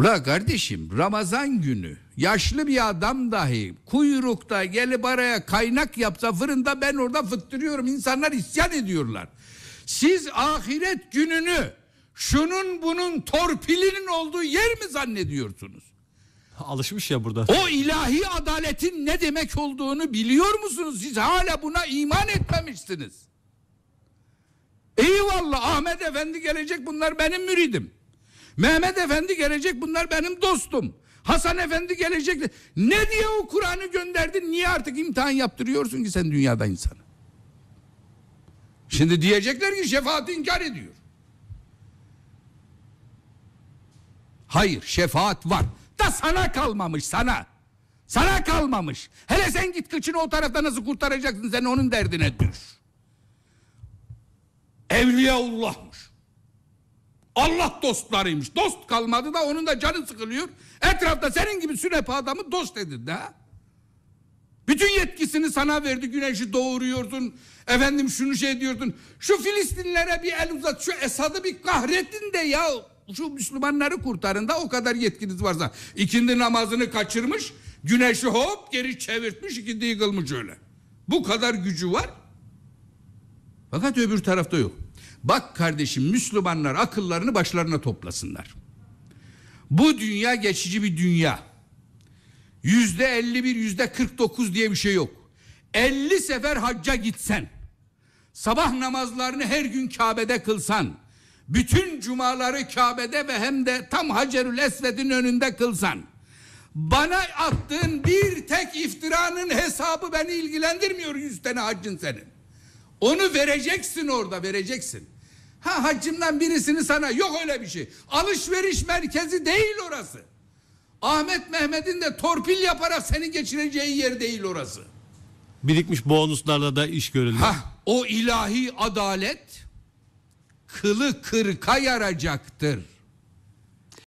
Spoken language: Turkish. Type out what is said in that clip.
Ula kardeşim Ramazan günü yaşlı bir adam dahi kuyrukta gelip araya kaynak yapsa fırında ben orada fıttırıyorum. insanlar isyan ediyorlar. Siz ahiret gününü şunun bunun torpilinin olduğu yer mi zannediyorsunuz? Alışmış ya burada. O ilahi adaletin ne demek olduğunu biliyor musunuz? Siz hala buna iman etmemişsiniz. Eyvallah Ahmet Efendi gelecek bunlar benim müridim. Mehmet Efendi gelecek bunlar benim dostum. Hasan Efendi gelecek. Ne diye o Kur'an'ı gönderdin? Niye artık imtihan yaptırıyorsun ki sen dünyada insanı? Şimdi diyecekler ki şefaat inkar ediyor. Hayır şefaat var. Da sana kalmamış sana. Sana kalmamış. Hele sen git kıçını o tarafta nasıl kurtaracaksın sen onun derdine düş. Evliyaullah Allah dostlarıymış. Dost kalmadı da onun da canı sıkılıyor. Etrafta senin gibi sünepe adamı dost edildi de. Bütün yetkisini sana verdi. Güneşi doğuruyordun, Efendim şunu şey diyordun. Şu Filistinlere bir el uzat. Şu Esad'ı bir kahretin de ya. Şu Müslümanları kurtarın da o kadar yetkiniz varsa. İkindi namazını kaçırmış. Güneşi hop geri çevirtmiş. ikindi yıkılmış öyle. Bu kadar gücü var. Fakat öbür tarafta yok. Bak kardeşim Müslümanlar akıllarını başlarına toplasınlar. Bu dünya geçici bir dünya. Yüzde 51, yüzde 49 diye bir şey yok. 50 sefer hacca gitsen, sabah namazlarını her gün Kabe'de kılsan, bütün cumaları Kabe'de ve hem de tam Hacerül Esved'in önünde kılsan, bana attığın bir tek iftiranın hesabı beni ilgilendirmiyor yüz tane haccın senin. Onu vereceksin orada vereceksin. Ha hacimden birisini sana yok öyle bir şey. Alışveriş merkezi değil orası. Ahmet Mehmet'in de torpil yaparak seni geçireceği yer değil orası. Birikmiş bonuslarla da iş görülüyor. Ha, o ilahi adalet kılı kırka yaracaktır.